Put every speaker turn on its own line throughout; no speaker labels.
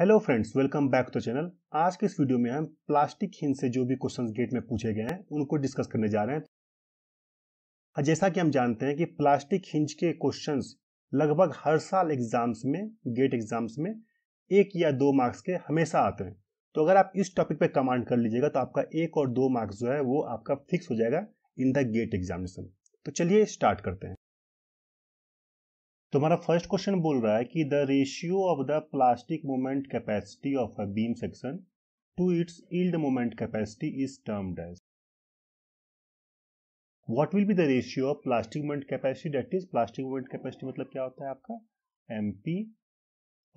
Hello friends welcome back to channel आज के इस वीडियो में हम प्लास्टिक हिंद से जो भी क्वेश्चन गेट में पूछे गए हैं उनको डिस्कस करने जा रहे हैं हाँ, जैसा कि हम जानते हैं कि प्लास्टिक हिंज के क्वेश्चंस लगभग हर साल एग्जाम्स में गेट एग्जाम्स में एक या दो मार्क्स के हमेशा आते हैं तो अगर आप इस टॉपिक पे कमांड कर लीजिएगा तो आपका एक और दो मार्क्स जो है वो आपका फिक्स हो जाएगा इन द गेट एग्जामिनेशन तो चलिए स्टार्ट करते हैं तुम्हारा फर्स्ट क्वेश्चन बोल रहा है कि the ratio of the plastic moment capacity of a beam section to its yield moment capacity is termed as what will be the ratio of plastic moment capacity that is plastic moment capacity मतलब क्या होता है आपका M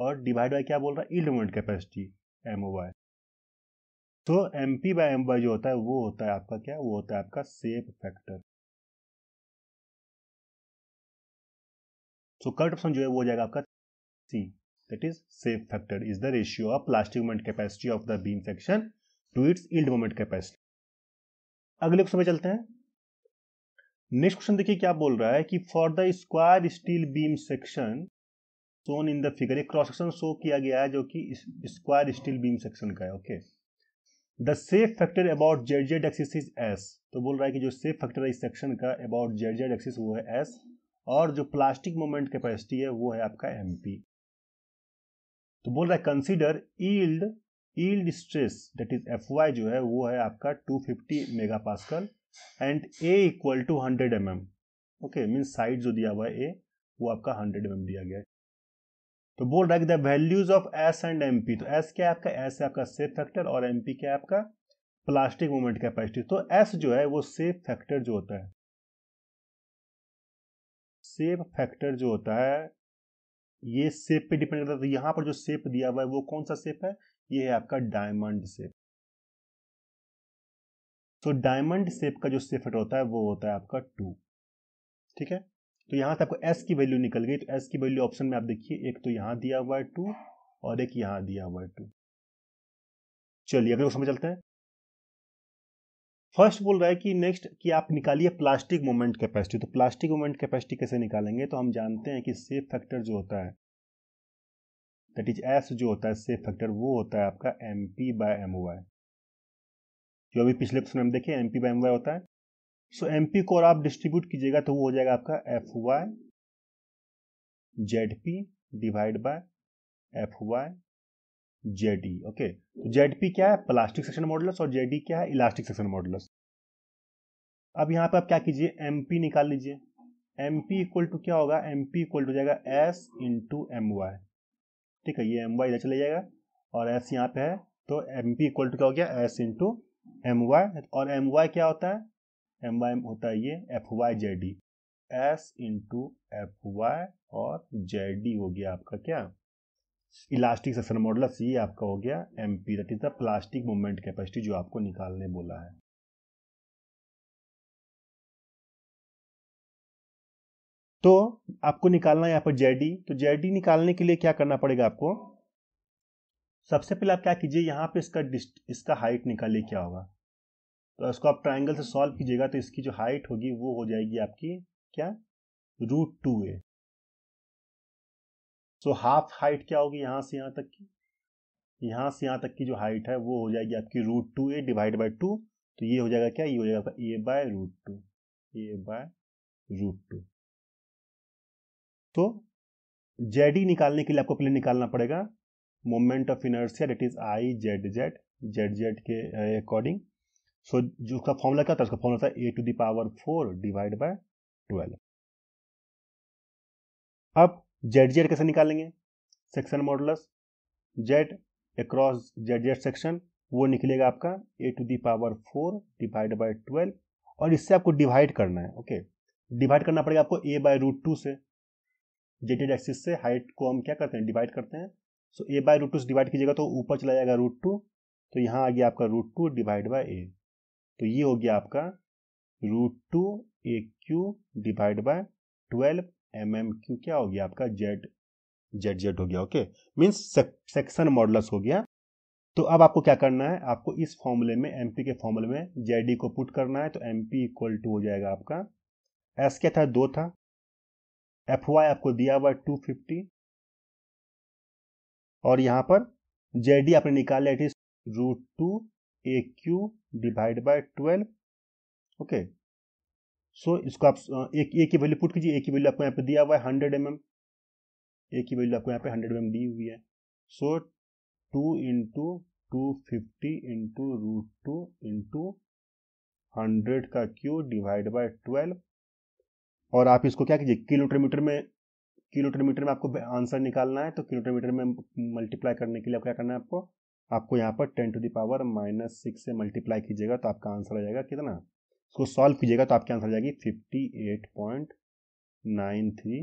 और divide bye क्या बोल रहा है yield moment capacity M O Y तो M P by M Y जो होता है वो होता है आपका क्या वो होता है आपका safe factor so correct option जो है वो हो जाएगा आपका C that is safe factor is the ratio of plastic moment capacity of the beam section to its yield moment capacity अगले क्वेश्चन पे चलते हैं नेक्स्ट क्वेश्चन देखिए क्या बोल रहा है कि for the square steel beam section shown in the figure एक क्रॉस सेक्शन शो किया गया है जो कि स्क्वायर स्टील बीम सेक्शन का है okay the safe factor about Z Z axis is S तो बोल रहा है कि जो सेफ फैक्टर है इस सेक्शन का अबाउट जेड जेड एक्सिस वो है एस और जो प्लास्टिक मोमेंट कैपेसिटी है वो है आपका एम तो बोल रहा है consider yield yield stress that is F Y जो है वो है आपका 250 mega pascal and A equal to hundred M M okay mean side जो दिया हुआ है ए वो आपका हंड्रेड एम दिया गया है तो बोल रहा है the values of S and M तो एस क्या है आपका एस है आपका सेफ फैक्टर और एम क्या है आपका प्लास्टिक मोमेंट कैपेसिटी तो एस जो है वो सेफ फैक्टर जो होता है सेप फैक्टर जो होता है ये सेप पे डिपेंड करता है तो यहां पर जो सेप दिया हुआ है वो कौन सा सेप है ये है आपका डायमंड सेप तो डायमंड सेप का जो सेप फैक्टर होता है वो होता है आपका टू ठीक है तो यहां से आपको एस की वैल्यू निकल गई तो एस की वैल्यू ऑप्शन में आप देखिए एक तो यहां दिया हुआ है टू और एक यहां दिया हुआ है टू चलिए अगले क्वेश्चन में चलते हैं फर्स्ट बोल रहा है कि नेक्स्ट कि आप निकालिए प्लास्टिक मोमेंट कैपेसिटी तो प्लास्टिक मोमेंट कैपेसिटी कैसे निकालेंगे तो हम जानते हैं कि सेफ फैक्टर जो होता है दैट इज एस जो होता है सेफ फैक्टर वो होता है आपका M P by M Y जो अभी पिछले क्वेश्चन हम देखे M P by M Y होता है सो एम पी को और आप डिस्ट्रीब्यूट कीजिएगा तो वो हो जाएगा आपका F Y Z P divide by F Y Z D okay तो जेड पी क्या है प्लास्टिक सेक्शन मॉडल्स और जेडी क्या है इलास्टिक सेक्शन मॉडल्स अब यहां पर आप क्या कीजिए एम पी निकाल लीजिए एम पी इक्वल टू क्या होगा एम पी इक्वल टू जाएगा एस इंटू एम वाई ठीक है ये एम वाई इधर चले जाएगा और एस यहाँ पे है तो एम पी इक्वल टू क्या हो गया एस इंटू एम वाई और एम वाई क्या होता है एम वाई होता है ये F Y Z D S S into F Y और जेडी हो गया आपका क्या इलास्टिक सेक्शन मॉडलस ये आपका हो गया M P that is the plastic movement capacity जो आपको निकालने बोला है तो आपको निकालना है यहाँ पर जेडी तो जेडी निकालने के लिए क्या करना पड़ेगा आपको सबसे पहले आप क्या कीजिए यहाँ पे इसका इसका हाइट निकालिए क्या होगा तो इसको आप ट्राइंगल से सॉल्व कीजिएगा तो इसकी जो हाइट होगी वो हो जाएगी आपकी क्या root two A so half height क्या होगी यहाँ से यहाँ तक की यहाँ से यहाँ तक की जो हाइट है वो हो जाएगी आपकी root two A divide by two तो ये हो जाएगा क्या ये हो जाएगा A by root two A by root two तो जेड ई e निकालने के लिए आपको पहले निकालना पड़ेगा moment of inertia that is I Z Z Z Z के अकॉर्डिंग सो जो उसका फॉर्मूला क्या था उसका फॉर्मूला था A to the power four divide by twelve अब जेड जेड कैसे निकालेंगे section modulus Z across Z Z section वो निकलेगा आपका A to the power four divide by twelve और इससे आपको डिवाइड करना है ओके डिवाइड करना पड़ेगा आपको ए बाय रूट टू से जेड जेड एक्सिस से हाइट को हम क्या करते हैं डिवाइड करते हैं so A by root two से डिवाइड कीजिएगा तो ऊपर चला जाएगा रूट टू तो यहाँ आ गया आपका root two divide by A तो ये हो गया आपका root two A cube divide by twelve M M cube क्या हो गया आपका जेड जेड जेड हो गया ओके मीन्स सेक्शन मॉडलस हो गया तो अब आपको क्या करना है आपको इस फॉर्मूले में एम के फॉर्मूले में जेड को पुट करना है तो एम पी इक्वल टू हो जाएगा आपका एस क्या था दो था एफ वाई आपको दिया हुआ टू फिफ्टी और यहां पर जेड डी आपने निकाल लिया root two A cube divide by twelve okay so इसको आप एक ए की वैल्यू पुट कीजिए ए की वैल्यू आपको यहाँ पे दिया हुआ है हंड्रेड एम एम ए की वैल्यू आपको यहाँ पे हंड्रेड एम दी हुई है so two into two fifty into root two into hundred का क्यू डिवाइड बाय ट्वेल्व और आप इसको क्या कीजिए किलोमीटर मीटर में किलोमीटर मीटर में आपको आंसर निकालना है तो किलोमीटर मीटर में मल्टीप्लाई करने के लिए आप क्या करना है आपको आपको यहाँ पर ten to the power minus six से मल्टीप्लाई कीजिएगा तो आपका आंसर आ जाएगा कितना इसको सॉल्व कीजिएगा तो आपके आंसर आ जाएगी fifty eight point nine three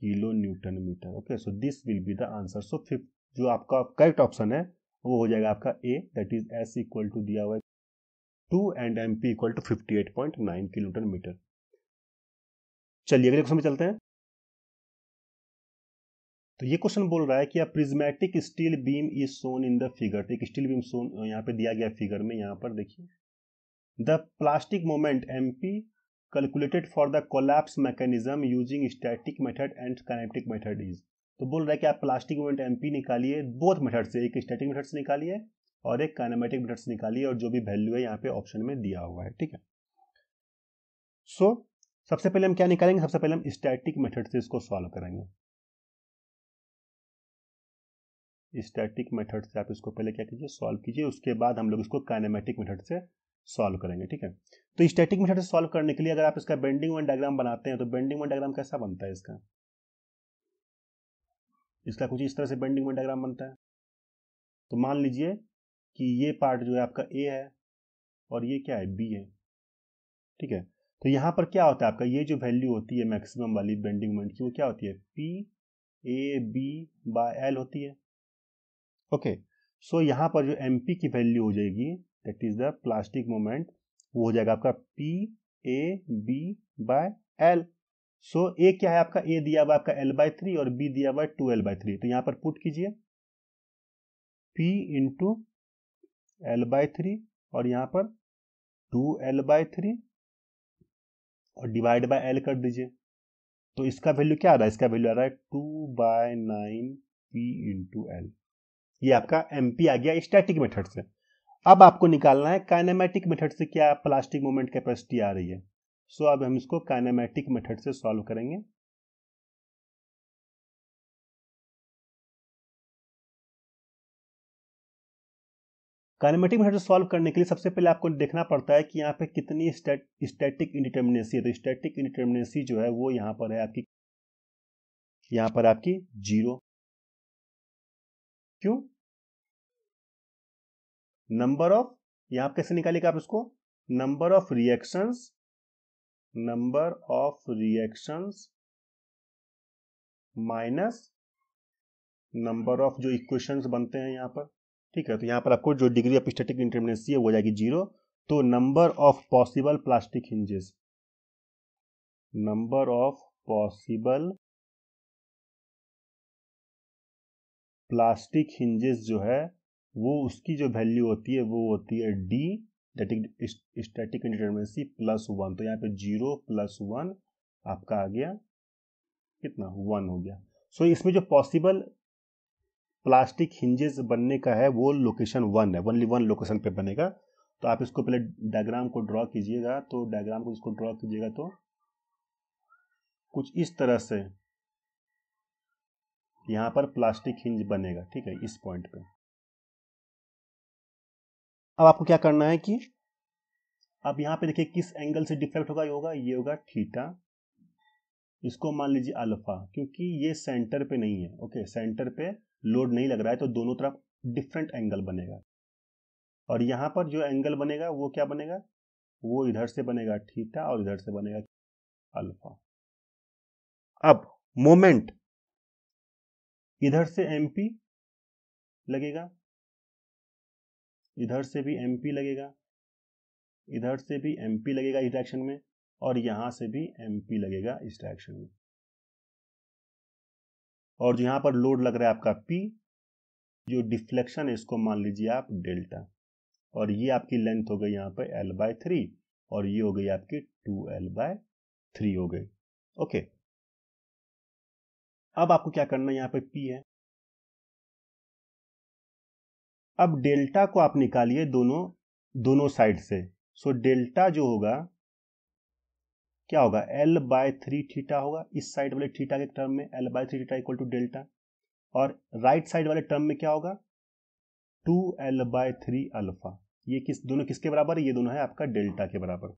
kilo newton metre okay so this will be the answer so fif जो आपका करेक्ट ऑप्शन है वो हो जाएगा आपका A that is S equal to दिया हुआ two and M P equal to fifty eight point nine kilometre metre चलिए अगले क्वेश्चन में चलते हैं तो ये क्वेश्चन बोल रहा है कि prismatic steel beam is shown in the figure एक स्टील बीम सोन यहाँ पे दिया गया फिगर में यहाँ पर देखिए the plastic moment M P calculated for the collapse mechanism using static method and kinematic method is तो बोल रहा है कि आप प्लास्टिक मोमेंट एम पी निकालिए बोथ मेथड से एक स्टैटिक मेथड से निकालिए और एक काइनेमेटिक मेथड से निकालिए और जो भी वैल्यू है यहाँ पे ऑप्शन में दिया हुआ है ठीक है सो so, सबसे पहले हम क्या निकालेंगे सबसे पहले हम स्टैटिक मेथड से इसको सॉल्व करेंगे स्टैटिक मेथड से आप इसको पहले क्या कीजिए सॉल्व कीजिए उसके बाद हम लोग इसको काइनेमेटिक मेथड से सॉल्व करेंगे ठीक है तो स्टैटिक मेथड से सॉल्व करने के लिए अगर आप इसका बेंडिंग वन डायग्राम बनाते हैं तो बेंडिंग वन डायग्राम कैसा बनता है इसका इसका कुछ इस तरह से बेंडिंग वन डायग्राम बनता है तो मान लीजिए कि ये पार्ट जो है आपका ए है और ये क्या है बी है ठीक है तो यहां पर क्या होता है आपका ये जो वैल्यू होती है मैक्सिमम वाली बेंडिंग मोमेंट की वो क्या होती है P A B by L होती है ओके सो यहां पर जो एम पी की वैल्यू हो जाएगी that is the plastic moment वो हो जाएगा आपका P A B by L so A क्या है आपका ए दिया हुआ आपका एल बाय थ्री और बी दिया हुआ टू एल बाय थ्री तो यहां पर पुट कीजिए P into L by three और यहां पर टू एल बाय थ्री और डिवाइड बाय एल कर दीजिए तो इसका वैल्यू क्या आ रहा है इसका वैल्यू आ रहा है two by nine P into L ये आपका एम पी आ गया स्टैटिक मेथड से अब आपको निकालना है काइनेमेटिक मेथड से क्या प्लास्टिक मोमेंट कैपेसिटी आ रही है सो so, अब हम इसको काइनेमेटिक मेथड से सॉल्व करेंगे काइनेमेटिक मेथड सॉल्व करने के लिए सबसे पहले आपको देखना पड़ता है कि यहाँ पे कितनी स्टैटिक इंडिटर्मिनेसी है तो स्टैटिक इंडिटर्मिनेसी जो है वो यहाँ पर है आपकी यहाँ पर आपकी जीरो क्यों नंबर ऑफ यहां आप कैसे निकालेगा आप इसको number of reactions number of reactions minus number of जो इक्वेशंस बनते हैं यहां पर ठीक है तो यहां पर आपको जो डिग्री ऑफ स्टेटिक इंटरमिनेंसी है वो जाएगी जीरो तो number of possible plastic hinges number of possible plastic hinges जो है वो उसकी जो वैल्यू होती है वो होती है D static indeterminacy plus one तो यहाँ पे जीरो प्लस वन आपका आ गया कितना वन हो गया सो so, इसमें जो पॉसिबल प्लास्टिक हिंजेस बनने का है वो लोकेशन वन है वनली वन लोकेशन पे बनेगा तो आप इसको पहले डायग्राम को ड्रॉ कीजिएगा तो डायग्राम को इसको ड्रॉ कीजिएगा तो कुछ इस तरह से यहाँ पर प्लास्टिक हिंज बनेगा ठीक है इस पॉइंट पे अब आपको क्या करना है कि अब यहां पे देखिए किस एंगल से डिफ्लेक्ट होगा ये होगा ये होगा थीटा इसको मान लीजिए अल्फा क्योंकि ये सेंटर पे नहीं है ओके सेंटर पे लोड नहीं लग रहा है तो दोनों तरफ डिफरेंट एंगल बनेगा और यहां पर जो एंगल बनेगा वो क्या बनेगा वो इधर से बनेगा थीटा और इधर से बनेगा अल्फा
अब मोमेंट इधर से एम
लगेगा इधर से भी एम लगेगा इधर से भी एम लगेगा इस डायरेक्शन में और यहाँ से भी एम लगेगा इस डायरेक्शन में और यहाँ पर लोड लग रहा है आपका P जो डिफ्लेक्शन है इसको मान लीजिए आप डेल्टा और ये आपकी लेंथ हो गई यहाँ पर L बाय थ्री और ये हो गई आपकी टू एल बाय थ्री हो गई ओके
अब आपको क्या करना है यहाँ पर P है
अब डेल्टा को आप निकालिए दोनों दोनों साइड से सो डेल्टा जो होगा क्या होगा एल बाय थ्री थीटा होगा इस साइड वाले थीटा के टर्म में L by three theta equal to delta और राइट साइड वाले टर्म में क्या होगा two L by three alpha ये किस दोनों किसके बराबर है ये दोनों है आपका डेल्टा के बराबर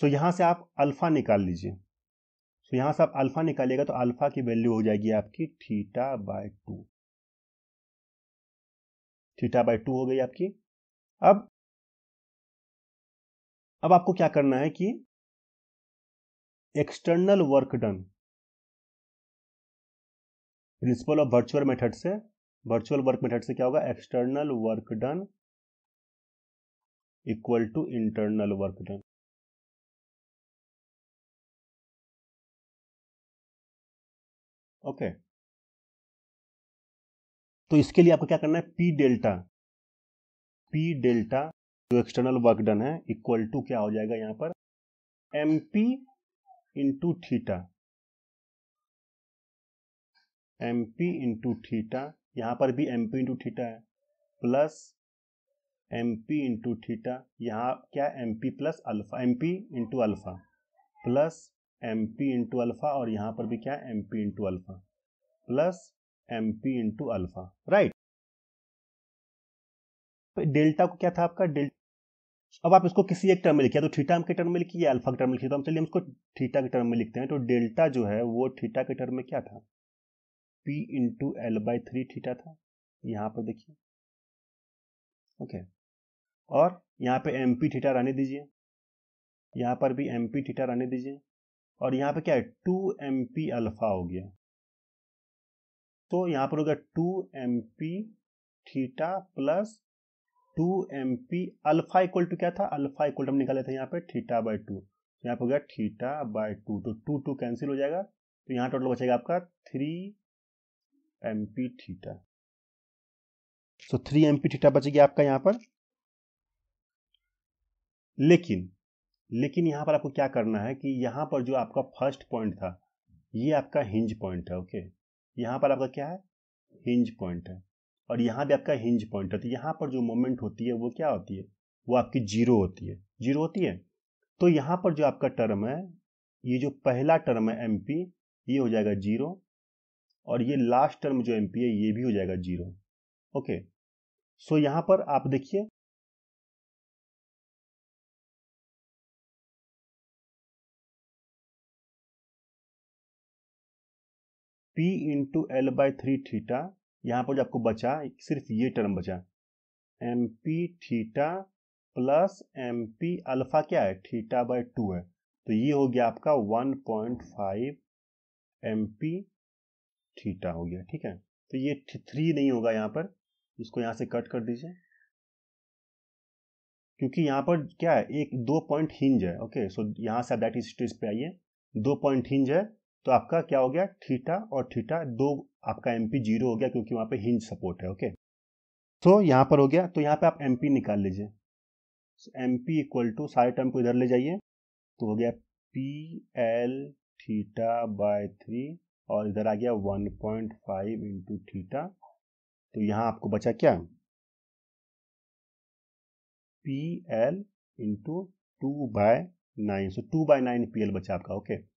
सो so, यहां से आप अल्फा निकाल लीजिए सो so, यहां से आप अल्फा निकालिएगा तो अल्फा की वैल्यू हो जाएगी आपकी theta by two theta by two हो गई आपकी
अब अब आपको क्या करना है कि
external work done principle of virtual method से वर्चुअल वर्क मेथड से क्या होगा external work done equal to internal work done okay okay. तो इसके लिए आपको क्या करना है पी डेल्टा पी डेल्टा जो एक्सटर्नल वर्क डन है इक्वल टू क्या हो जाएगा यहां पर M P into theta M P into theta यहां पर भी एम पी इंटू थीटा है plus M P into theta यहाँ क्या M P plus alpha M P into alpha plus M P into alpha और यहाँ पर भी क्या M P into alpha plus M P into alpha right delta को क्या था आपका डेल्टा अब आप इसको किसी एक टर्म में लिखिए तो थीटा के टर्म में लिखिए अल्फा के टर्म में लिखिए तो हम चलिए हम इसको थीटा के टर्म में लिखते हैं तो डेल्टा जो है वो थीटा के टर्म में क्या था P into L by three theta था यहाँ पर देखिए ओके और यहाँ पे एम पी थीटा रहने दीजिए यहाँ पर भी एम पी थीटा रहने दीजिए और यहाँ पे क्या है टू एम पी अल्फा हो गया तो यहाँ पर होगा two M P theta plus two M P alpha equal to क्या था अल्फा इक्वल टू हम निकाले थे यहाँ पे थीटा बाय टू तो यहाँ पर गया थीटा बाय टू तो टू टू कैंसिल हो जाएगा तो यहाँ टोटल बचेगा आपका three M P theta so तो थ्री एम पी थीटा बचेगी आपका यहाँ पर लेकिन लेकिन यहाँ पर आपको क्या करना है कि यहाँ पर जो आपका फर्स्ट पॉइंट था ये आपका हिंज पॉइंट है ओके okay? यहाँ पर आपका क्या है हिंज पॉइंट है और यहाँ भी आपका हिंज पॉइंट है तो यहाँ पर जो मोमेंट होती है वो क्या होती है वो आपकी जीरो होती है जीरो होती है तो यहाँ पर जो आपका टर्म है ये जो पहला टर्म है एम ये हो जाएगा जीरो और ये लास्ट टर्म जो एम है ये भी हो जाएगा जीरो ओके सो यहाँ पर आप देखिए
P into L by three
theta यहाँ पर जो आपको बचा सिर्फ ये टर्म बचा M P theta plus M P alpha क्या है थीटा बाई टू है तो ये हो गया आपका one point five M P theta हो गया ठीक है तो ये थ्री नहीं होगा यहाँ पर इसको यहाँ से कट कर दीजिए क्योंकि यहाँ पर क्या है एक दो पॉइंट हिंज है ओके सो यहाँ से आप दैट स्टेज पे आइए दो पॉइंट हिंज है तो आपका क्या हो गया थीटा और थीटा दो आपका एम पी जीरो हो गया क्योंकि वहां पे हिंज सपोर्ट है ओके सो तो so, पर हो गया तो यहां पे आप एम पी निकाल लीजिए एम पी इक्वल टू सारे टर्म को इधर ले जाइए तो हो गया P L theta by three और इधर आ गया one point five into theta तो यहां आपको बचा क्या P L into two by nine so two by nine P L बचा आपका okay okay?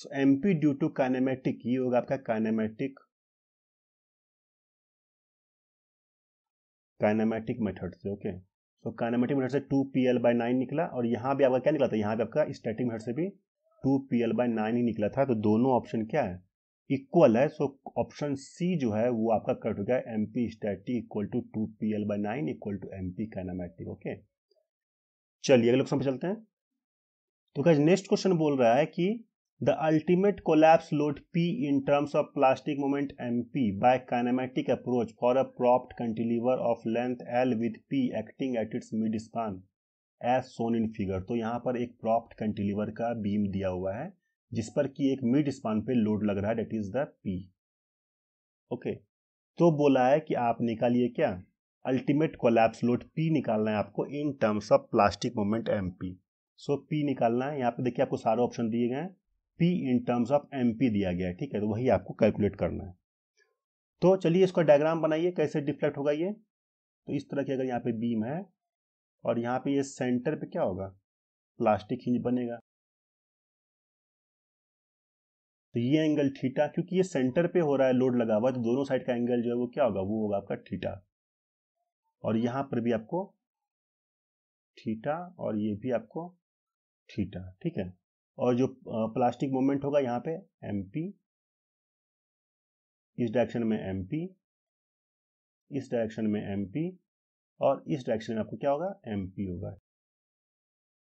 So MP due to kinematic ये होगा आपका काइनेमेटिक काइनेमेटिक मेथड से ओके सो काइनेमेटिक मेथड से to P L by nine निकला और यहां भी आपका क्या निकला था यहां भी आपका स्टैटिक मेथड से भी two P L by nine ही निकला था तो दोनों ऑप्शन क्या है इक्वल है सो ऑप्शन सी जो है वो आपका कट हो गया M P static equal to two P L by nine equal to M P kinematic okay चलिए अगले क्वेश्चन पे चलते हैं तो क्या नेक्स्ट क्वेश्चन बोल रहा है कि the ultimate collapse load P in terms of plastic moment M P by kinematic approach for a propped cantilever of length L with P acting at its mid span as shown in figure तो यहाँ पर एक propped कंटिलीवर का beam दिया हुआ है जिस पर कि एक मिड स्पान पे लोड लग रहा है that is the P okay तो बोला है कि आप निकालिए क्या अल्टीमेट कोलैप्स लोड पी निकालना है आपको in terms of plastic moment M P so P निकालना है यहाँ पे देखिए आपको सारे ऑप्शन दिए गए हैं P in terms of M दिया गया है ठीक है तो वही आपको कैलकुलेट करना है तो चलिए इसका डायग्राम बनाइए कैसे डिफ्लेक्ट होगा ये तो इस तरह की अगर यहाँ पे बीम है और यहाँ पे ये सेंटर पे क्या होगा प्लास्टिक हिंज बनेगा तो ये एंगल थीटा क्योंकि ये सेंटर पे हो रहा है लोड लगा हुआ तो दोनों साइड का एंगल जो है वो क्या होगा वो होगा आपका थीटा और यहाँ पर भी आपको थीटा और ये भी आपको थीटा ठीक है और जो प्लास्टिक मोमेंट होगा यहाँ पे एम इस डायरेक्शन में एम इस डायरेक्शन में एम और इस डायरेक्शन में आपको क्या होगा एम होगा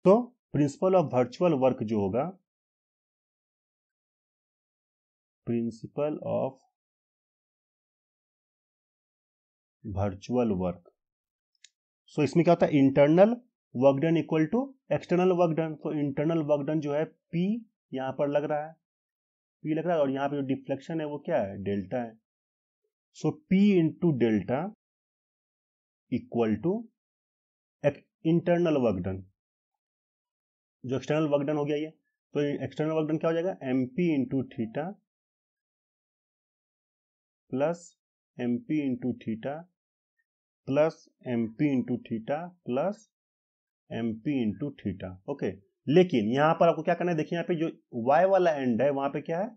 तो प्रिंसिपल ऑफ वर्चुअल वर्क जो होगा
principle of
virtual work so इसमें क्या होता है internal work done equal to external work done तो इंटरनल वर्क डन जो है पी यहाँ पर लग रहा है पी लग रहा है और यहाँ पे जो डिफ्लेक्शन है वो क्या है डेल्टा है so P into delta equal to internal work done जो एक्सटर्नल वर्क डन हो गया ये तो एक्सटर्नल वर्क डन क्या हो जाएगा M P into theta plus M P into theta plus M P into theta plus M P into theta okay लेकिन यहां पर आपको क्या करना है देखिए यहां पे जो वाई वाला एंड है वहां पे क्या है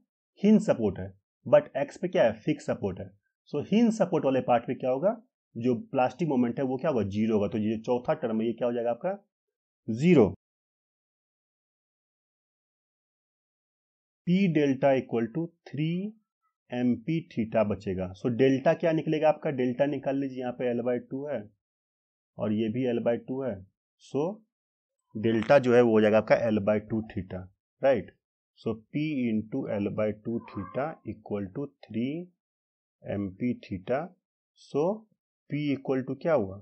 हिन सपोर्ट है बट एक्स पे क्या है फिक्स सपोर्ट है सो हिन सपोर्ट वाले पार्ट पे क्या होगा जो प्लास्टिक मोमेंट है वो क्या होगा जीरो होगा तो ये चौथा टर्म है ये क्या हो जाएगा आपका zero P delta equal to three M P theta बचेगा सो so, डेल्टा क्या निकलेगा आपका डेल्टा निकाल लीजिए यहाँ पे एल बाई टू है और ये भी एल बाई टू है सो डेल्टा जो है वो हो जाएगा आपका L by two theta right so P into L by two theta equal to three M P theta so P equal to क्या हुआ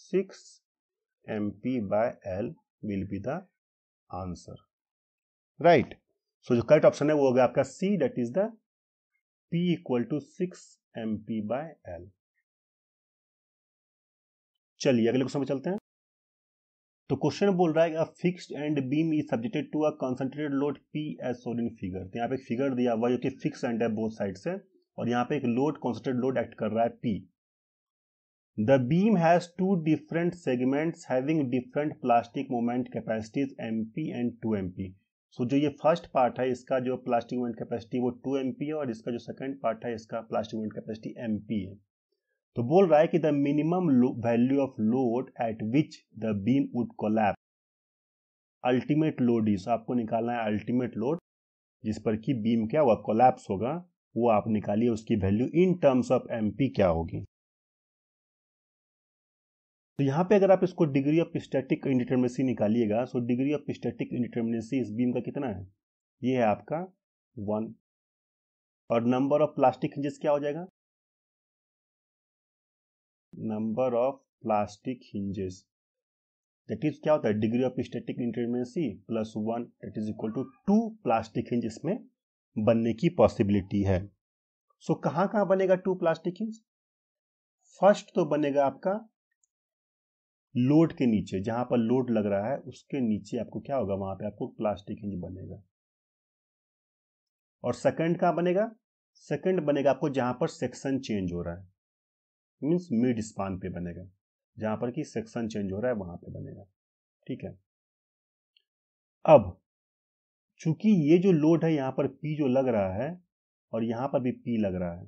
six M P by L will be the answer right so जो correct option है वो होगा आपका C that is the P equal to six M P by L चलिए अगले question पे चलते हैं तो क्वेश्चन बोल रहा है a fixed end beam is subjected to a concentrated load P as showed in figure तो यहाँ पे एक फिगर दिया हुआ जो कि फिक्स एंड है बोथ साइड से और यहाँ पे एक लोड कॉन्सेंट्रेटेड लोड एक्ट कर रहा है P the beam has two different segments having different plastic moment capacities M P and two M P so जो ये फर्स्ट पार्ट है इसका जो प्लास्टिक मोमेंट कैपेसिटी वो टू एम पी है और इसका जो सेकेंड पार्ट है इसका plastic moment capacity M P है तो बोल रहा है कि the minimum value of load at which the beam would collapse ultimate load is आपको निकालना है अल्टीमेट लोड जिस पर कि बीम क्या हुआ कोलैप्स होगा वो आप निकालिए उसकी value in terms of MP क्या होगी तो यहां पे अगर आप इसको डिग्री ऑफ स्टैटिक इंडिटर्मिनेसी निकालिएगा so degree of static indeterminacy इस बीम का कितना है ये है आपका वन और नंबर ऑफ प्लास्टिक हिंजेस क्या हो जाएगा number of plastic hinges that is क्या होता है degree of static indeterminacy plus one that is equal to two plastic hinge इसमें बनने की पॉसिबिलिटी है सो so, कहां कहां बनेगा टू प्लास्टिक हिंज फर्स्ट तो बनेगा आपका लोड के नीचे जहां पर लोड लग रहा है उसके नीचे आपको क्या होगा वहां पे आपको प्लास्टिक हिंज बनेगा और सेकंड कहां बनेगा सेकंड बनेगा आपको जहां पर सेक्शन चेंज हो रहा है मीन्स मिड स्पान पे बनेगा जहां पर कि सेक्शन चेंज हो रहा है वहां पे बनेगा ठीक है अब चूंकि ये जो लोड है यहां पर पी जो लग रहा है और यहां पर भी पी लग रहा है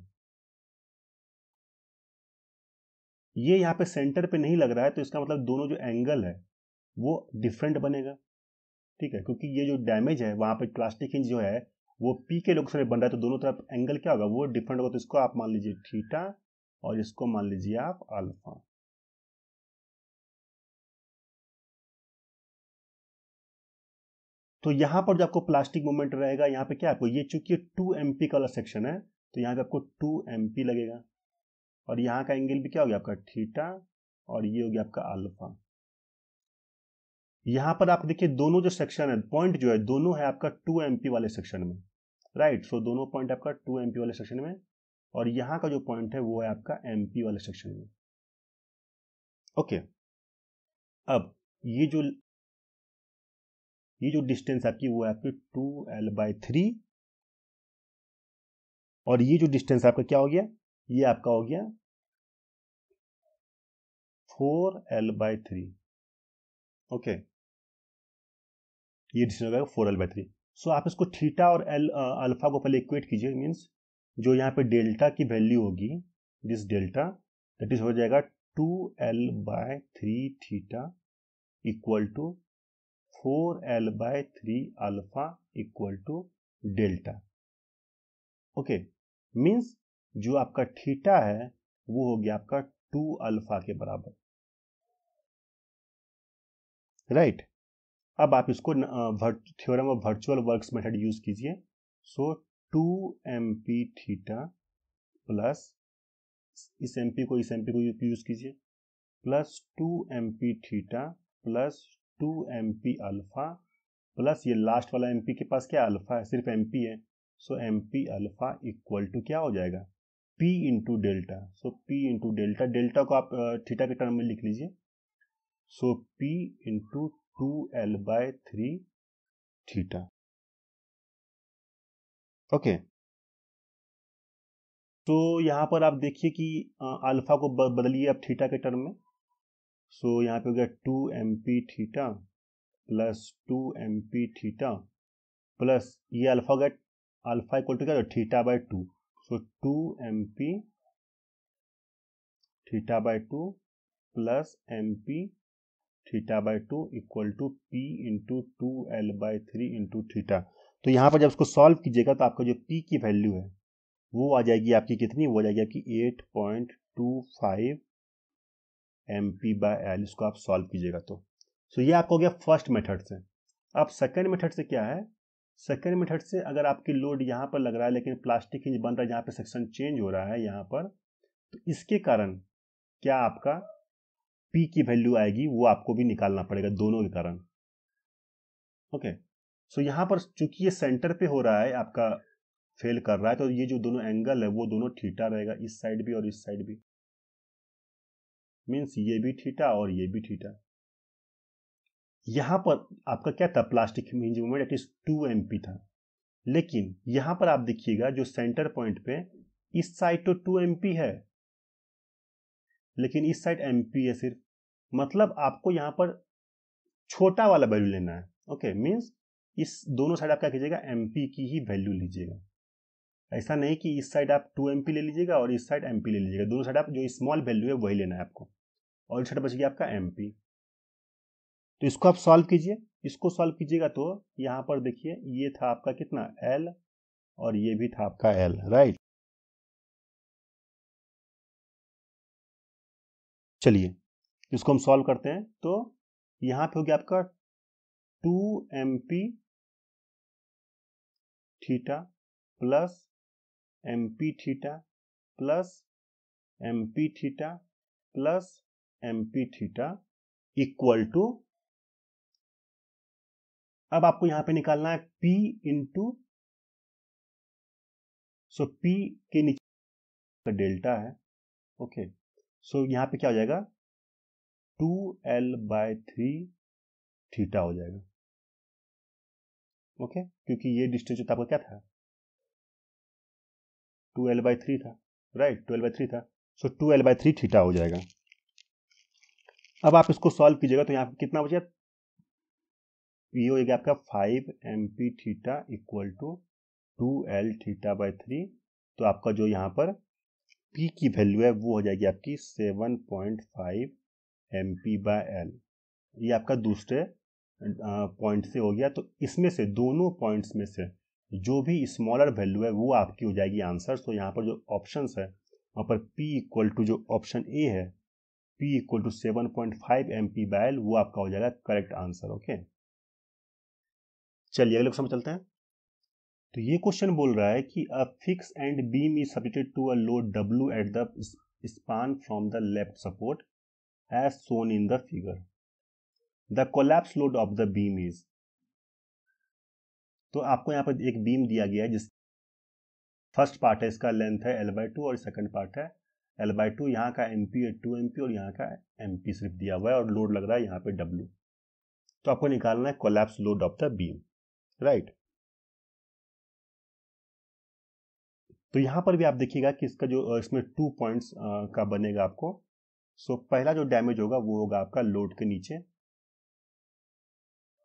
ये यहां पे सेंटर पे नहीं लग रहा है तो इसका मतलब दोनों जो एंगल है वो डिफरेंट बनेगा ठीक है क्योंकि ये जो डैमेज है वहां पर प्लास्टिक हिंज जो है वो पी के लोकेशन में बन रहा है तो दोनों तरफ एंगल क्या होगा वो डिफरेंट होगा तो इसको आप मान लीजिए थीटा और इसको मान लीजिए आप अल्फा तो यहां पर जो आपको प्लास्टिक मोमेंट रहेगा यहां पे क्या आपको ये चूंकि टू एम पी वाला सेक्शन है तो यहां पे आपको टू एम पी लगेगा और यहां का एंगल भी क्या हो गया आपका थीटा और ये हो गया आपका अल्फा यहां पर आप देखिए दोनों जो सेक्शन है पॉइंट जो है दोनों है आपका टू एम पी वाले सेक्शन में राइट right, सो so दोनों पॉइंट आपका टू एम पी वाले सेक्शन में और यहां का जो पॉइंट है वो है आपका एमपी वाले सेक्शन में
ओके अब ये जो ये जो डिस्टेंस आपकी वो है आपकी टू एल बाई थ्री और ये जो डिस्टेंस आपका क्या हो गया ये आपका हो गया four L by three
okay ये डिस्टेंस हो गया four L by three so आप इसको थीटा और एल अल्फा को पहले इक्वेट कीजिए मींस जो यहाँ पे डेल्टा की वैल्यू होगी दिस डेल्टा दट इज हो जाएगा two L by three theta equal to four L by three alpha equal to delta okay means जो आपका थीटा है वो हो गया आपका टू अल्फा के बराबर राइट right. अब आप इसको theorem of virtual works method use कीजिए so two M P theta plus इस एम पी को इस एम पी को यूज कीजिए plus two M P theta plus two M P alpha plus ये लास्ट वाला एम पी के पास क्या अल्फा है सिर्फ एम पी है so M P alpha equal to क्या हो जाएगा P into delta so P into delta delta को आप थीटा के टर्म में लिख लीजिए so P into two L by three theta okay तो यहाँ पर आप देखिए कि अल्फा को बदलिए आप थीटा के टर्म में सो so, यहाँ पे हो गया two M P theta plus two M P theta plus ये अल्फा गया अल्फा इक्वल टू क्या तो theta by two so two M P theta by two plus M P theta by two equal to P into two L by three into theta तो यहाँ पर जब उसको solve कीजिएगा तो आपका जो पी की वैल्यू है वो आ जाएगी आपकी कितनी वो आ जाएगी आपकी eight point two five M P by L इसको आप सॉल्व कीजिएगा तो सो ये आपको हो गया फर्स्ट मेथड से अब सेकेंड मेथड से क्या है सेकेंड मेथड से अगर आपकी लोड यहाँ पर लग रहा है लेकिन प्लास्टिक हिंज बन रहा है जहाँ पर सेक्शन चेंज हो रहा है यहाँ पर तो इसके कारण क्या आपका पी की वैल्यू आएगी वो आपको भी निकालना पड़ेगा दोनों के कारण ओके okay. सो so, यहाँ पर चूंकि ये सेंटर पे हो रहा है आपका फेल कर रहा है तो ये जो दोनों एंगल है वो दोनों थीटा रहेगा इस साइड भी और इस साइड भी मीन्स ये भी थीटा और ये भी थीटा यहाँ पर आपका क्या था plastic mean movement at is two M था लेकिन यहाँ पर आप देखिएगा जो सेंटर पॉइंट पे इस साइड तो टू एम है लेकिन इस साइड एम है सिर्फ मतलब आपको यहाँ पर छोटा वाला वैल्यू लेना है ओके मीन्स इस दोनों साइड आप क्या कीजिएगा एम की ही वैल्यू लीजिएगा ऐसा नहीं कि इस साइड आप टू एम ले लीजिएगा और इस साइड एम ले लीजिएगा दोनों साइड आप जो स्मॉल वैल्यू है वही लेना है आपको और छठ बच गया आपका एम तो इसको आप सॉल्व कीजिए इसको सॉल्व कीजिएगा तो यहाँ पर देखिए ये था आपका कितना एल और ये भी था आपका एल राइट
चलिए इसको हम सॉल्व करते हैं तो यहाँ पे हो गया आपका two M P
theta plus M P theta plus M P theta plus M P theta equal to अब आपको यहां पे निकालना है P इंटू
सो P के नीचे डेल्टा है ओके सो यहां पे क्या हो जाएगा two L by three theta हो जाएगा ओके क्योंकि ये
डिस्टेंस जो था आपका क्या था टू एल बाई थ्री था right two L by three था so two L by three theta हो जाएगा अब आप इसको सॉल्व कीजिएगा तो यहाँ पे कितना बचेगा ये हो जाएगा आपका five M P theta equal to two L theta by three तो आपका जो यहाँ पर पी की वैल्यू है वो हो जाएगी आपकी seven point five M P by L ये आपका दूसरे पॉइंट से हो गया तो इसमें से दोनों पॉइंट्स में से जो भी स्मॉलर वैल्यू है वो आपकी हो जाएगी आंसर तो यहाँ पर जो ऑप्शन है वहाँ पर पी इक्वल टू जो ऑप्शन ए है P equal to seven point five M P by L वो आपका हो जाएगा करेक्ट आंसर ओके चलिए अगले क्वेश्चन चलते हैं तो ये क्वेश्चन बोल रहा है कि a fix end beam is subjected to a load W at the span from the left support as shown in the figure the collapse load of the beam is तो आपको यहां पर एक बीम दिया गया है जिस फर्स्ट पार्ट है इसका लेंथ है एल बाई टू और सेकंड पार्ट है एल बाई टू यहाँ का एम पी है टू एम पी और यहाँ का एम पी सिर्फ दिया हुआ है और लोड लग रहा है यहाँ पे डब्ल्यू तो आपको निकालना है collapse load of the beam right तो यहां पर भी आप देखिएगा कि इसका जो इसमें टू पॉइंट्स का बनेगा आपको सो पहला जो डैमेज होगा वो होगा आपका लोड के नीचे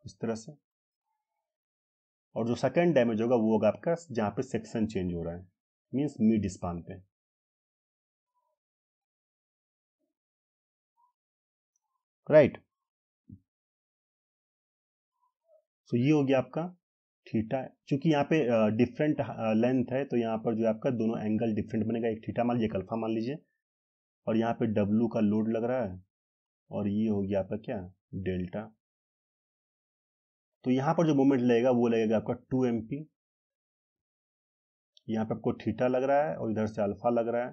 इस तरह से और जो सेकेंड डैमेज
होगा वो होगा आपका जहाँ पे सेक्शन चेंज हो रहा है मीन्स मिड स्पान पे राइट right.
सो so, ये हो गया आपका थीटा चूंकि यहाँ पे डिफरेंट लेंथ है तो यहाँ पर जो आपका दोनों एंगल डिफरेंट बनेगा एक थीटा मान लीजिए अल्फा मान लीजिए और यहाँ पे डब्लू का लोड लग रहा है और ये हो गया आपका क्या डेल्टा तो यहां पर जो मोमेंट लगेगा वो लगेगा आपका टू एम पी यहाँ पर आपको थीटा लग रहा है और इधर से अल्फा लग रहा है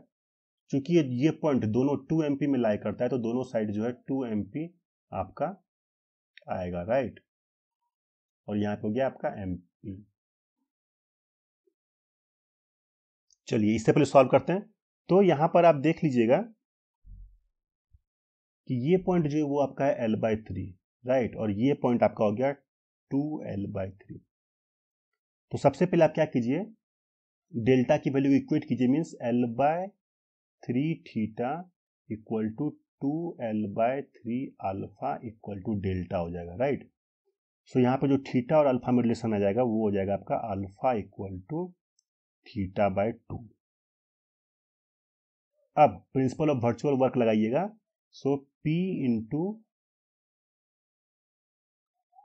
चूंकि ये ये पॉइंट दोनों टू एम में लाई करता है तो दोनों साइड जो है टू एम आपका आएगा राइट और यहाँ पे हो गया आपका एम चलिए इससे पहले सॉल्व करते हैं तो यहां पर आप देख लीजिएगा कि ये पॉइंट जो है वो आपका है एल बाई थ्री राइट और ये पॉइंट आपका हो गया टू एल बाई थ्री तो सबसे पहले आप क्या कीजिए डेल्टा की वैल्यू इक्वेट कीजिए means L by three theta equal to two L by three alpha equal to delta हो जाएगा राइट सो यहाँ पर जो थीटा और अल्फा में रिलेशन आ जाएगा वो हो जाएगा आपका alpha equal to theta by two अब प्रिंसिपल ऑफ वर्चुअल वर्क लगाइएगा सो पी इंटू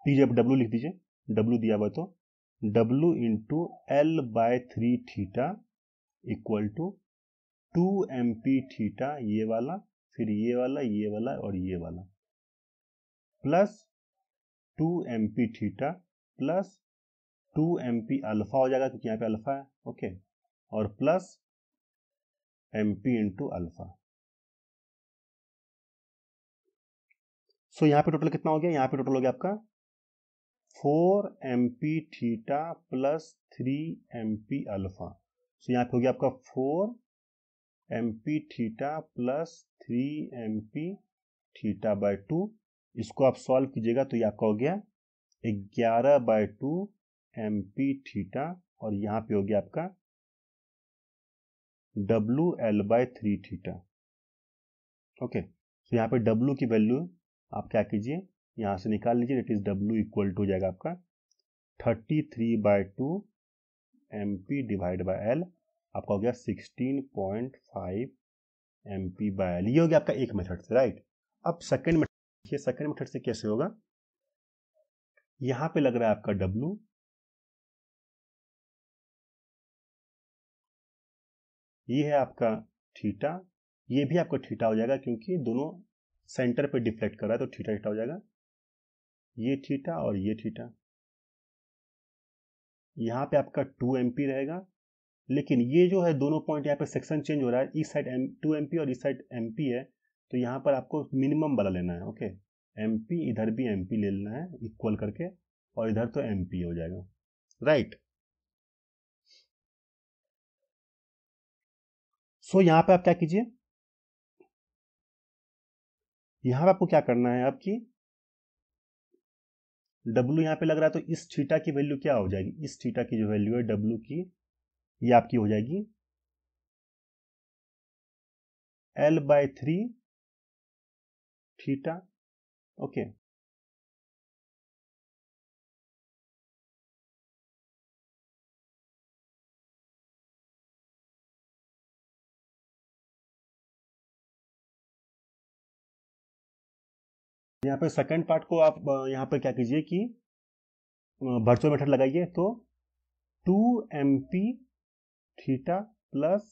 डीजे आप डब्लू लिख दीजिए डब्लू दिया हुआ तो W into L by three theta equal to two M P theta ये वाला फिर ये वाला ये वाला और ये वाला plus two M P theta plus two M P alpha हो जाएगा क्योंकि यहाँ पे अल्फा है ओके और plus M P into
alpha so यहाँ पे टोटल
कितना हो गया यहाँ पे टोटल हो गया आपका four M P theta plus three M P alpha so यहाँ पे हो गया आपका four M P theta plus three M P theta by two इसको आप सॉल्व कीजिएगा तो ये आपका हो गया ग्यारह by two M P theta और यहाँ पे हो गया आपका W L by three theta okay तो यहाँ पे डब्लू की वैल्यू आप क्या कीजिए यहाँ से निकाल लीजिए that is W equal to हो जाएगा आपका thirty three by two M P divide by L आपका हो गया sixteen point five M P by L ये हो गया आपका एक मेथड से राइट अब सेकेंड मेथड देखिए सेकेंड मेथड से कैसे होगा यहाँ पे लग रहा है आपका डब्लू ये है आपका थीटा ये भी आपका थीटा हो जाएगा क्योंकि दोनों सेंटर पे डिफ्लेक्ट कर रहा है तो थीटा थीटा हो जाएगा ये थीटा और ये थीटा यहां पे आपका टू एम रहेगा लेकिन ये जो है दोनों पॉइंट यहाँ पे सेक्शन चेंज हो रहा है इस साइड एम टू एम और इस साइड एम है तो यहाँ पर आपको मिनिमम वाला लेना है ओके एम इधर भी एम ले लेना है इक्वल करके और इधर तो एम हो जाएगा राइट right.
सो so, यहाँ पे आप क्या कीजिए
यहाँ पे आपको क्या करना है आपकी डब्लू यहाँ पे लग रहा है तो इस थीटा की वैल्यू क्या हो जाएगी इस थीटा की जो वैल्यू है डब्लू की ये आपकी हो जाएगी
L by three theta okay यहाँ पर सेकंड पार्ट
को आप यहाँ पर क्या कीजिए कि वर्चुअल मेथड लगाइए तो two M P theta plus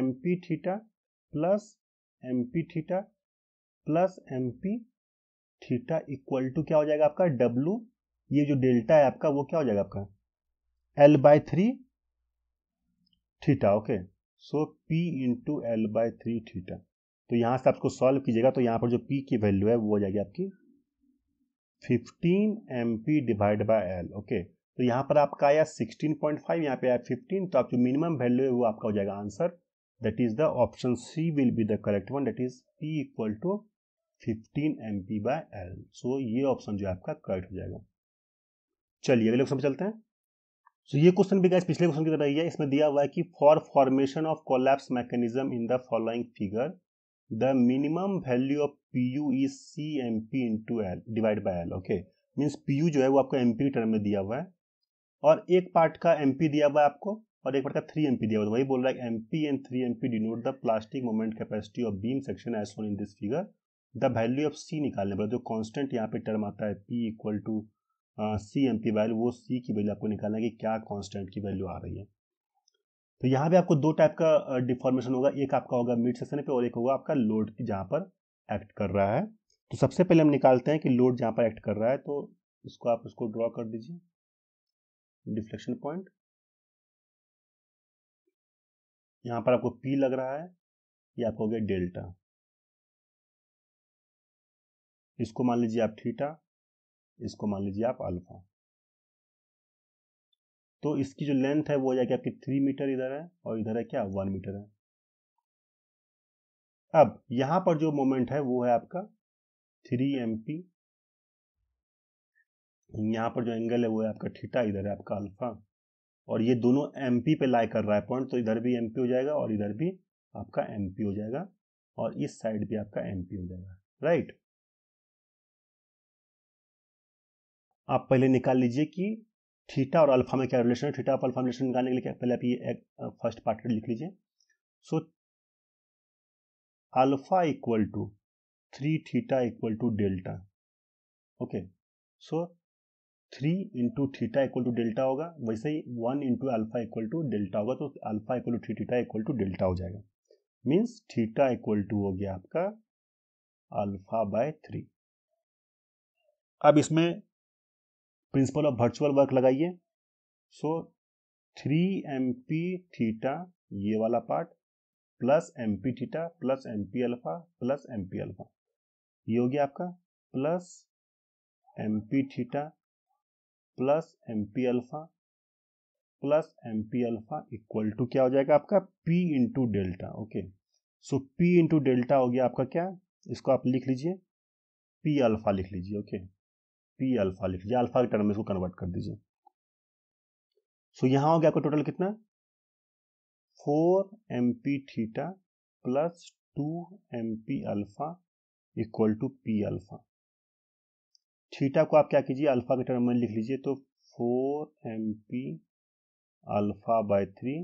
M P theta plus M P theta plus M P theta equal to क्या हो जाएगा आपका डब्लू ये जो डेल्टा है आपका वो क्या हो जाएगा आपका L by three theta okay so P into L by three theta तो यहाँ से आपको सॉल्व कीजिएगा तो यहाँ पर जो पी की वैल्यू है वो हो जाएगी आपकी fifteen M P divide by L okay तो यहाँ पर आपका आया 16.5 पॉइंट फाइव यहाँ पर आया फिफ्टीन तो आप जो मिनिमम वैल्यू है वो आपका हो जाएगा answer that is the option C will be the correct one that is P equal to fifteen M P by L so ये ऑप्शन जो है आपका करेक्ट हो जाएगा चलिए अगले ऑप्शन पर चलते हैं सो so, ये क्वेश्चन भी गैस पिछले क्वेश्चन की तरह ही है इसमें दिया हुआ है कि for formation of collapse mechanism in the following figure the the value of P U is C M P into L divide by L okay means P U जो है वो आपको एम पी टर्म में दिया हुआ है और एक पार्ट का एम पी दिया हुआ है आपको और एक पार्ट का थ्री एम पी दिया हुआ तो वही बोल रहा है M P and three M P denote the plastic moment capacity of beam section as shown in this figure the value of C निकालने पर जो कॉन्स्टेंट यहाँ पे टर्म आता है P equal to C M P value वो C की value आपको निकालना है कि क्या कॉन्स्टेंट की वैल्यू आ रही है तो यहाँ भी आपको दो टाइप का डिफॉर्मेशन होगा एक आपका होगा मिड सेक्शन पे और एक होगा आपका लोड जहाँ पर एक्ट कर रहा है तो सबसे पहले हम निकालते हैं कि लोड जहाँ पर एक्ट कर रहा है तो इसको आप उसको ड्रॉ कर दीजिए डिफ्लेक्शन
पॉइंट यहाँ पर आपको पी लग रहा है ये आपको हो गया डेल्टा इसको मान लीजिए आप
थीटा इसको मान लीजिए आप अल्फा तो इसकी जो लेंथ है वो हो जाएगी आपकी थ्री मीटर इधर है और इधर है क्या वन मीटर है अब यहां पर जो मोमेंट है वो है आपका थ्री एम पी यहां पर जो एंगल है वो है आपका थीटा इधर है आपका अल्फा और ये दोनों एम पी पे लाई कर रहा है पॉइंट तो इधर भी एम पी हो जाएगा और इधर भी आपका एम पी हो जाएगा और इस साइड भी आपका एम पी हो जाएगा राइट आप पहले निकाल लीजिए कि थीटा और अल्फा में क्या रिलेशन है थीटा और अल्फा रिलेशन निकालने के लिए क्या पहले आप ये एक फर्स्ट पार्ट लिख लीजिए so alpha equal to three theta equal to delta okay so three into theta equal to delta होगा वैसे ही one into alpha equal to delta होगा तो alpha equal to three theta equal to delta हो जाएगा means theta equal to हो गया आपका अल्फा बाय थ्री अब इसमें प्रिंसिपल ऑफ वर्चुअल वर्क लगाइए so three M P theta ये वाला part plus M P theta plus M P alpha plus M P alpha ये हो गया आपका plus M P theta plus M P alpha plus M P alpha equal to क्या हो जाएगा आपका P into delta okay so P into delta हो गया आपका क्या इसको आप लिख लीजिए पी अल्फा लिख लीजिए ओके okay? पी अल्फा लिख लीजिए अल्फा के टर्म में इसको कन्वर्ट कर दीजिए सो so, यहां हो गया आपका टोटल कितना four M P theta plus two M P alpha equal to P alpha theta को आप क्या कीजिए अल्फा के टर्म में लिख लीजिए तो four M P alpha by three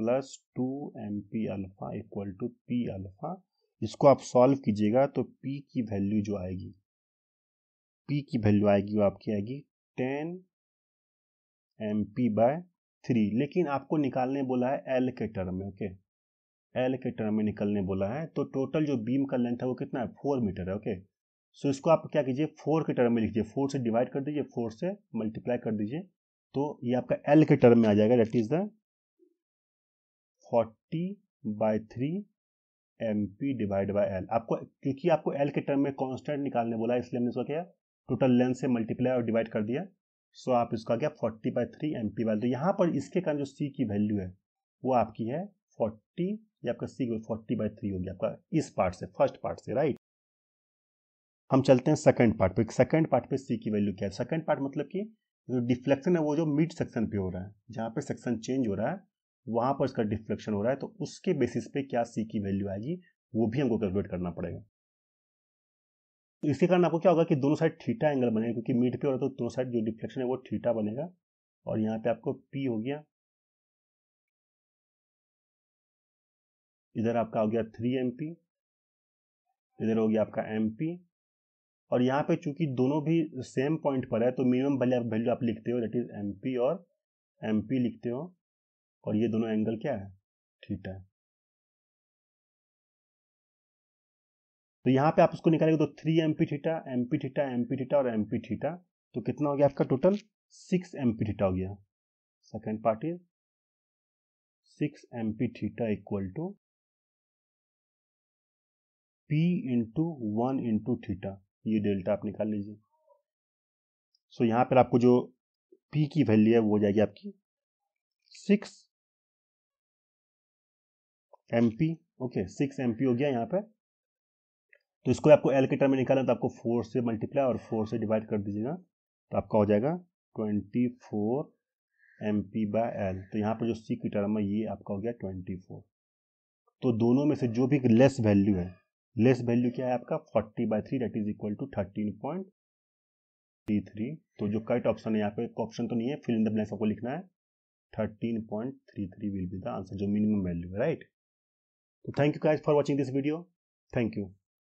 plus two M P alpha equal to P alpha इसको आप सॉल्व कीजिएगा तो पी की वैल्यू जो आएगी पी की वैल्यू आएगी वो आपकी आएगी ten M P by three लेकिन आपको निकालने बोला है एल के टर्म में ओके एल के टर्म में निकलने बोला है तो टोटल जो बीम का लेंथ है वो कितना है फोर मीटर है ओके सो इसको आप क्या कीजिए फोर के टर्म में लिखिए फोर से डिवाइड कर दीजिए फोर से मल्टीप्लाई कर दीजिए तो ये आपका एल के टर्म में आ जाएगा that is the forty by three M P divide by L आपको क्योंकि आपको एल के टर्म में कॉन्स्टेंट निकालने बोला है इसलिए हमने इसका क्या टोटल लेंथ से मल्टीप्लाई और डिवाइड कर दिया सो आप इसका क्या forty by three M P value यहाँ पर इसके कारण जो सी की वैल्यू है वो आपकी है फोर्टी या आपका सी फोर्टी बाई थ्री होगी आपका इस पार्ट से फर्स्ट पार्ट से राइट हम चलते हैं सेकेंड पार्ट पे सेकंड पार्ट पे सी की वैल्यू क्या है सेकेंड पार्ट मतलब कि जो डिफ्लेक्शन है वो जो मिड सेक्शन पे हो रहा है जहाँ पे सेक्शन चेंज हो रहा है वहाँ पर इसका डिफ्लेक्शन हो रहा है तो उसके बेसिस पे क्या सी की वैल्यू आएगी वो भी हमको कैलकुलेट करना पड़ेगा तो इसके कारण आपको क्या होगा कि दोनों साइड थीटा एंगल बनेगा क्योंकि मिड पे हो रहा तो दोनों साइड जो डिफ्लेक्शन है वो थीटा बनेगा और यहाँ पे आपको पी हो गया इधर आपका हो गया थ्री एम पी इधर हो गया आपका एम पी और यहाँ पे चूंकि दोनों भी सेम पॉइंट पर है तो मिनिमम वैल्यू आप लिखते हो दैट इज एम पी और एम पी लिखते हो और ये दोनों एंगल क्या है थीटा है तो यहाँ पे आप उसको निकालेंगे तो three M P theta M P theta M P theta और एम पी थीटा तो कितना हो गया आपका total six M P theta हो गया second part is six M P theta equal to P into one into theta ये delta आप निकाल लीजिए सो so, यहाँ पर आपको जो पी की वैल्यू है वो हो जाएगी आपकी six M P okay six M P हो गया यहाँ पर तो इसको आपको एल के टर्म में निकालना तो आपको फोर से मल्टीप्लाई और फोर से डिवाइड कर दीजिएगा तो आपका हो जाएगा twenty four M P by L तो यहाँ पर जो सी की टर्म है ये आपका हो गया ट्वेंटी फोर तो दोनों में से जो भी लेस वैल्यू है लेस वैल्यू क्या है आपका forty by three that is equal to thirteen point three three तो जो कट ऑप्शन है यहाँ पे ऑप्शन तो नहीं है फिल इन द ब्लैंक्स आपको लिखना है thirteen point three three will be the answer जो मिनिमम वैल्यू है राइट तो thank you
guys for watching this video thank you